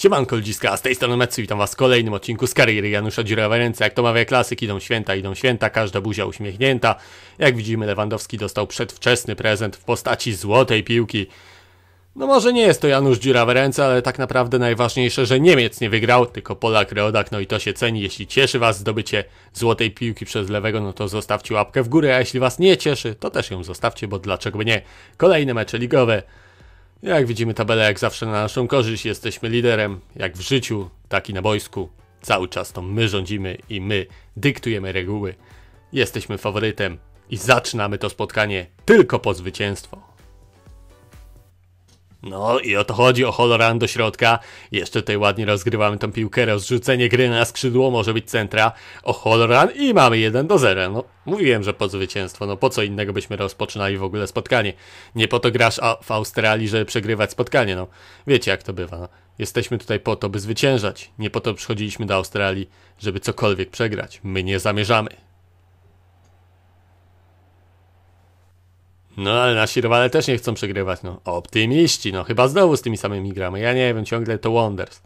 Siemanko ludziska, z tej strony Metsu, witam was w kolejnym odcinku z kariery Janusza Dziurawa Ręce. Jak to mawia klasyk, idą święta, idą święta, każda buzia uśmiechnięta. Jak widzimy, Lewandowski dostał przedwczesny prezent w postaci złotej piłki. No może nie jest to Janusz Dziurawa Ręce, ale tak naprawdę najważniejsze, że Niemiec nie wygrał, tylko Polak Reodak, no i to się ceni. Jeśli cieszy was zdobycie złotej piłki przez lewego, no to zostawcie łapkę w górę, a jeśli was nie cieszy, to też ją zostawcie, bo dlaczego nie? Kolejne mecze ligowe. Jak widzimy tabelę jak zawsze na naszą korzyść, jesteśmy liderem, jak w życiu, tak i na boisku. Cały czas to my rządzimy i my dyktujemy reguły. Jesteśmy faworytem i zaczynamy to spotkanie tylko po zwycięstwo. No i o to chodzi, o Holoran do środka. Jeszcze tutaj ładnie rozgrywamy tą piłkę, rozrzucenie gry na skrzydło, może być centra. O Holoran i mamy 1 do 0. No, mówiłem, że po zwycięstwo, no po co innego byśmy rozpoczynali w ogóle spotkanie? Nie po to grasz w Australii, żeby przegrywać spotkanie, no. Wiecie jak to bywa, no. Jesteśmy tutaj po to, by zwyciężać. Nie po to przychodziliśmy do Australii, żeby cokolwiek przegrać. My nie zamierzamy. No ale nasi rywale też nie chcą przegrywać, no. Optymiści, no chyba znowu z tymi samymi gramy. Ja nie wiem, ciągle to Wonders,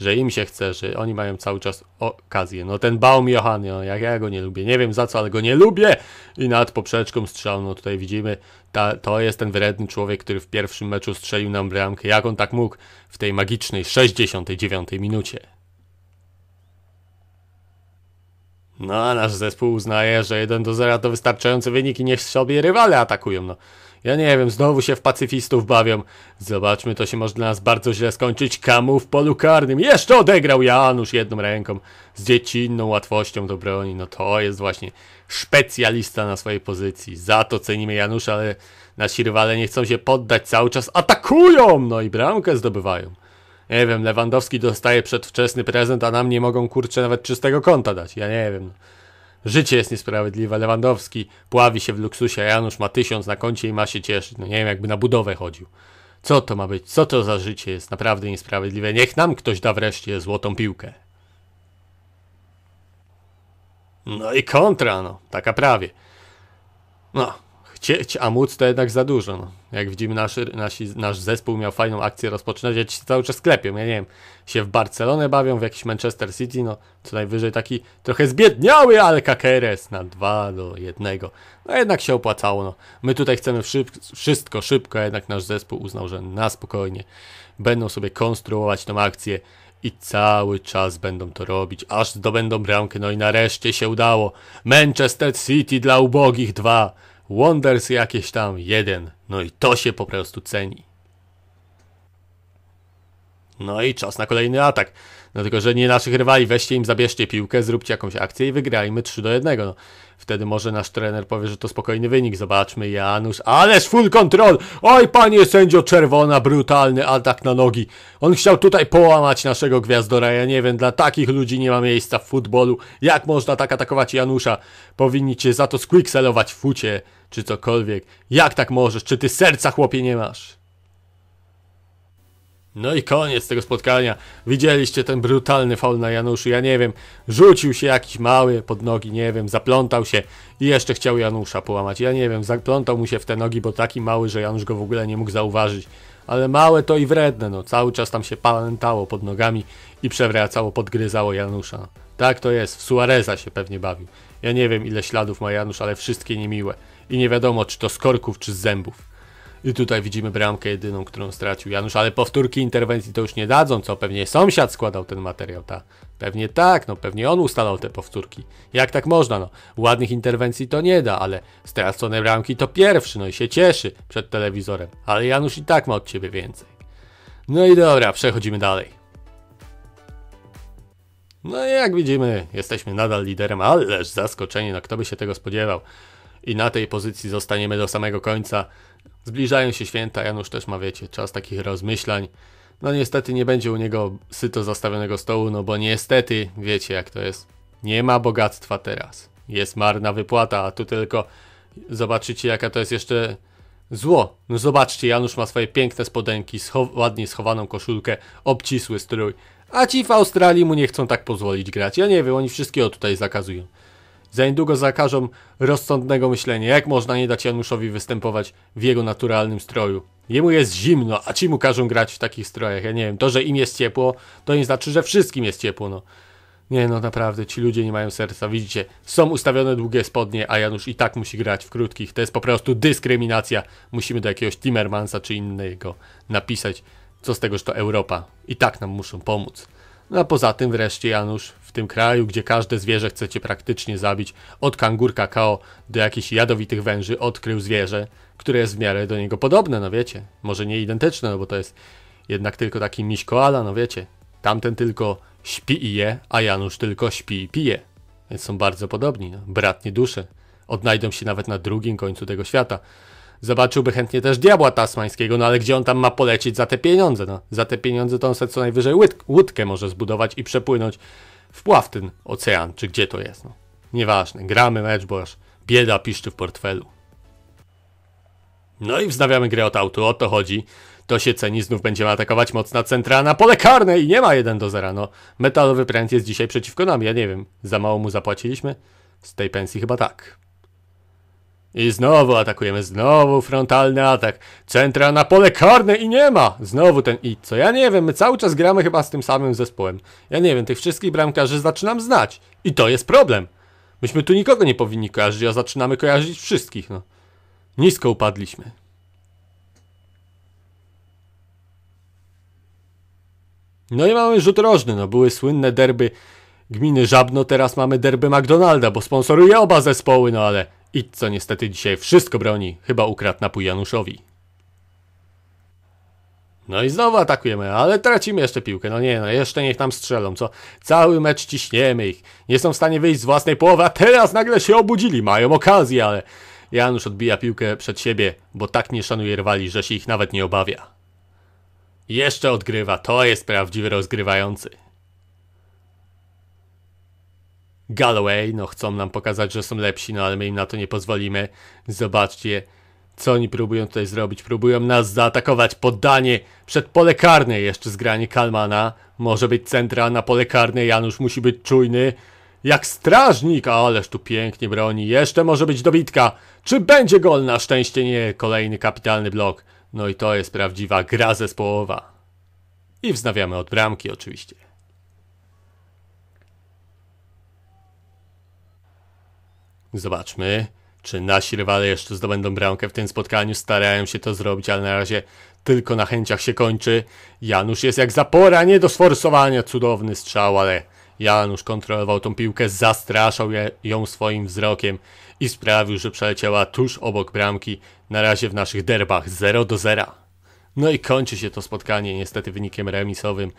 że im się chce, że oni mają cały czas okazję. No ten Baum Johanny, no, jak ja go nie lubię. Nie wiem za co, ale go nie lubię. I nad poprzeczką strzał, no tutaj widzimy, ta, to jest ten wredny człowiek, który w pierwszym meczu strzelił nam bramkę. Jak on tak mógł w tej magicznej 69 minucie. No, a nasz zespół uznaje, że 1 do 0 to wystarczający wynik i niech sobie rywale atakują. No. Ja nie wiem, znowu się w pacyfistów bawią. Zobaczmy, to się może dla nas bardzo źle skończyć. Kamu w polu karnym. Jeszcze odegrał Janusz jedną ręką. Z dziecinną łatwością do broni. No to jest właśnie specjalista na swojej pozycji. Za to cenimy Janusza, ale nasi rywale nie chcą się poddać. Cały czas atakują! No i bramkę zdobywają nie wiem, Lewandowski dostaje przedwczesny prezent, a nam nie mogą kurczę nawet czystego konta dać. Ja nie wiem. Życie jest niesprawiedliwe. Lewandowski pławi się w luksusie, a Janusz ma tysiąc na koncie i ma się cieszyć. No nie wiem, jakby na budowę chodził. Co to ma być? Co to za życie jest naprawdę niesprawiedliwe? Niech nam ktoś da wreszcie złotą piłkę. No i kontra, no. Taka prawie. No, chcieć, a móc to jednak za dużo. No. Jak widzimy, nasz, nasz nasz zespół miał fajną akcję rozpoczynać, ci cały czas sklepią. Ja nie wiem, się w Barcelonę bawią, w jakiś Manchester City, no co najwyżej taki trochę zbiedniały Kakeres na 2 do 1. No jednak się opłacało. No. My tutaj chcemy szyb wszystko szybko, jednak nasz zespół uznał, że na spokojnie będą sobie konstruować tą akcję i cały czas będą to robić, aż zdobędą bramkę. No i nareszcie się udało. Manchester City dla ubogich 2. Wonders jakieś tam jeden. No i to się po prostu ceni. No i czas na kolejny atak. No tylko, że nie naszych rywali, weźcie im, zabierzcie piłkę, zróbcie jakąś akcję i wygrajmy 3 do 1. No. Wtedy może nasz trener powie, że to spokojny wynik. Zobaczmy, Janusz, ależ full control! Oj, panie sędzio, czerwona, brutalny atak na nogi. On chciał tutaj połamać naszego gwiazdora. Ja nie wiem, dla takich ludzi nie ma miejsca w futbolu. Jak można tak atakować Janusza? Powinniście za to squixelować w fucie, czy cokolwiek. Jak tak możesz? Czy ty serca, chłopie, nie masz? No i koniec tego spotkania. Widzieliście ten brutalny faul na Januszu, ja nie wiem, rzucił się jakiś mały pod nogi, nie wiem, zaplątał się i jeszcze chciał Janusza połamać. Ja nie wiem, zaplątał mu się w te nogi, bo taki mały, że Janusz go w ogóle nie mógł zauważyć. Ale małe to i wredne, no cały czas tam się pamiętało pod nogami i przewracało, podgryzało Janusza. Tak to jest, w Suareza się pewnie bawił. Ja nie wiem ile śladów ma Janusz, ale wszystkie niemiłe. I nie wiadomo czy to z korków, czy z zębów. I tutaj widzimy bramkę jedyną, którą stracił Janusz, ale powtórki interwencji to już nie dadzą, co pewnie sąsiad składał ten materiał, ta. Pewnie tak, no pewnie on ustalał te powtórki. Jak tak można, no. Ładnych interwencji to nie da, ale stracone bramki to pierwszy, no i się cieszy przed telewizorem. Ale Janusz i tak ma od ciebie więcej. No i dobra, przechodzimy dalej. No i jak widzimy, jesteśmy nadal liderem, ależ zaskoczenie, no kto by się tego spodziewał i na tej pozycji zostaniemy do samego końca. Zbliżają się święta, Janusz też ma, wiecie, czas takich rozmyślań. No niestety nie będzie u niego syto zastawionego stołu, no bo niestety, wiecie jak to jest, nie ma bogactwa teraz. Jest marna wypłata, a tu tylko zobaczycie jaka to jest jeszcze zło. No zobaczcie, Janusz ma swoje piękne spodenki, scho ładnie schowaną koszulkę, obcisły strój. A ci w Australii mu nie chcą tak pozwolić grać. Ja nie wiem, oni wszystkiego tutaj zakazują. Za niedługo zakażą rozsądnego myślenia. Jak można nie dać Januszowi występować w jego naturalnym stroju? Jemu jest zimno, a ci mu każą grać w takich strojach. Ja nie wiem, to, że im jest ciepło, to nie znaczy, że wszystkim jest ciepło, no. Nie no, naprawdę, ci ludzie nie mają serca. Widzicie, są ustawione długie spodnie, a Janusz i tak musi grać w krótkich. To jest po prostu dyskryminacja. Musimy do jakiegoś Timmermansa czy innego napisać, co z tego, że to Europa. I tak nam muszą pomóc. No a poza tym wreszcie Janusz tym kraju, gdzie każde zwierzę chcecie praktycznie zabić, od kangurka kao do jakichś jadowitych węży, odkrył zwierzę, które jest w miarę do niego podobne, no wiecie. Może nie identyczne, no bo to jest jednak tylko taki miś koala, no wiecie. Tamten tylko śpi i je, a Janusz tylko śpi i pije. Więc są bardzo podobni, no. bratnie dusze. Odnajdą się nawet na drugim końcu tego świata. Zobaczyłby chętnie też diabła tasmańskiego, no ale gdzie on tam ma polecieć za te pieniądze? No, za te pieniądze to on sobie co najwyżej łódkę może zbudować i przepłynąć wpław ten ocean, czy gdzie to jest. No. Nieważne, gramy mecz, bo aż bieda piszczy w portfelu. No i wznawiamy grę od autu, o to chodzi. To się ceni, znów będziemy atakować mocna centra na pole karne i nie ma 1 do 0. No, metalowy pręt jest dzisiaj przeciwko nam, ja nie wiem, za mało mu zapłaciliśmy? Z tej pensji chyba tak. I znowu atakujemy, znowu frontalny atak. Centra na pole karne i nie ma! Znowu ten i co? Ja nie wiem, my cały czas gramy chyba z tym samym zespołem. Ja nie wiem, tych wszystkich bramkarzy zaczynam znać. I to jest problem. Myśmy tu nikogo nie powinni kojarzyć, a zaczynamy kojarzyć wszystkich, no. Nisko upadliśmy. No i mamy rzut rożny, no. Były słynne derby gminy Żabno, teraz mamy derby McDonalda, bo sponsoruje oba zespoły, no ale i co niestety dzisiaj wszystko broni, chyba ukradł napój Januszowi. No i znowu atakujemy, ale tracimy jeszcze piłkę. No nie, no jeszcze niech tam strzelą, co? Cały mecz ciśniemy ich. Nie są w stanie wyjść z własnej połowy, a teraz nagle się obudzili. Mają okazję, ale Janusz odbija piłkę przed siebie, bo tak nie szanuje rwali, że się ich nawet nie obawia. Jeszcze odgrywa, to jest prawdziwy rozgrywający. Galloway, no chcą nam pokazać, że są lepsi, no ale my im na to nie pozwolimy. Zobaczcie, co oni próbują tutaj zrobić. Próbują nas zaatakować. Poddanie przed pole karne jeszcze zgranie Kalmana. Może być centra na pole karne. Janusz musi być czujny. Jak strażnik, ależ tu pięknie broni. Jeszcze może być dobitka. Czy będzie gol? Na szczęście nie. Kolejny kapitalny blok. No i to jest prawdziwa gra zespołowa. I wznawiamy od bramki oczywiście. Zobaczmy, czy nasi rywale jeszcze zdobędą bramkę w tym spotkaniu. Starają się to zrobić, ale na razie tylko na chęciach się kończy. Janusz jest jak zapora, nie do sforsowania. Cudowny strzał, ale Janusz kontrolował tą piłkę, zastraszał ją swoim wzrokiem i sprawił, że przeleciała tuż obok bramki. Na razie w naszych derbach 0 do 0. No i kończy się to spotkanie niestety wynikiem remisowym.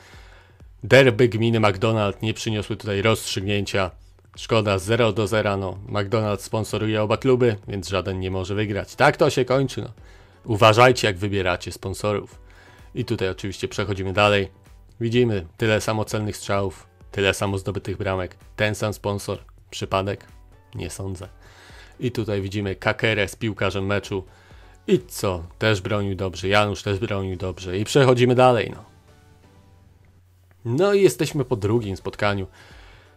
Derby gminy McDonald nie przyniosły tutaj rozstrzygnięcia. Szkoda 0 do 0. No. McDonald's sponsoruje oba kluby, więc żaden nie może wygrać. Tak to się kończy. No. Uważajcie, jak wybieracie sponsorów. I tutaj oczywiście przechodzimy dalej. Widzimy tyle samo celnych strzałów, tyle samo zdobytych bramek. Ten sam sponsor. Przypadek? Nie sądzę. I tutaj widzimy Kakerę z piłkarzem meczu. I co? Też bronił dobrze. Janusz też bronił dobrze. I przechodzimy dalej. No, no i jesteśmy po drugim spotkaniu.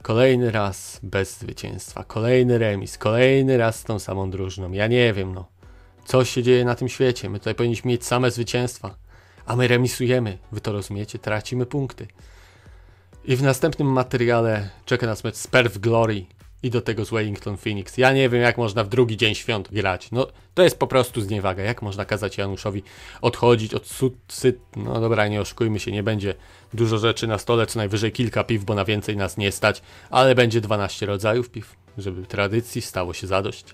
Kolejny raz bez zwycięstwa, kolejny remis, kolejny raz z tą samą drużyną. Ja nie wiem, no. Co się dzieje na tym świecie? My tutaj powinniśmy mieć same zwycięstwa, a my remisujemy. Wy to rozumiecie? Tracimy punkty. I w następnym materiale czeka nas mecz Sperw Glory i do tego z Wellington Phoenix. Ja nie wiem, jak można w drugi dzień świąt grać. No, to jest po prostu zniewaga. Jak można kazać Januszowi odchodzić od sucy... No dobra, nie oszukujmy się, nie będzie dużo rzeczy na stole, co najwyżej kilka piw, bo na więcej nas nie stać, ale będzie 12 rodzajów piw, żeby tradycji stało się zadość.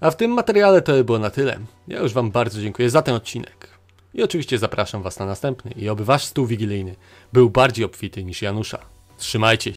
A w tym materiale to by było na tyle. Ja już Wam bardzo dziękuję za ten odcinek. I oczywiście zapraszam Was na następny i oby Wasz stół wigilijny był bardziej obfity niż Janusza. Trzymajcie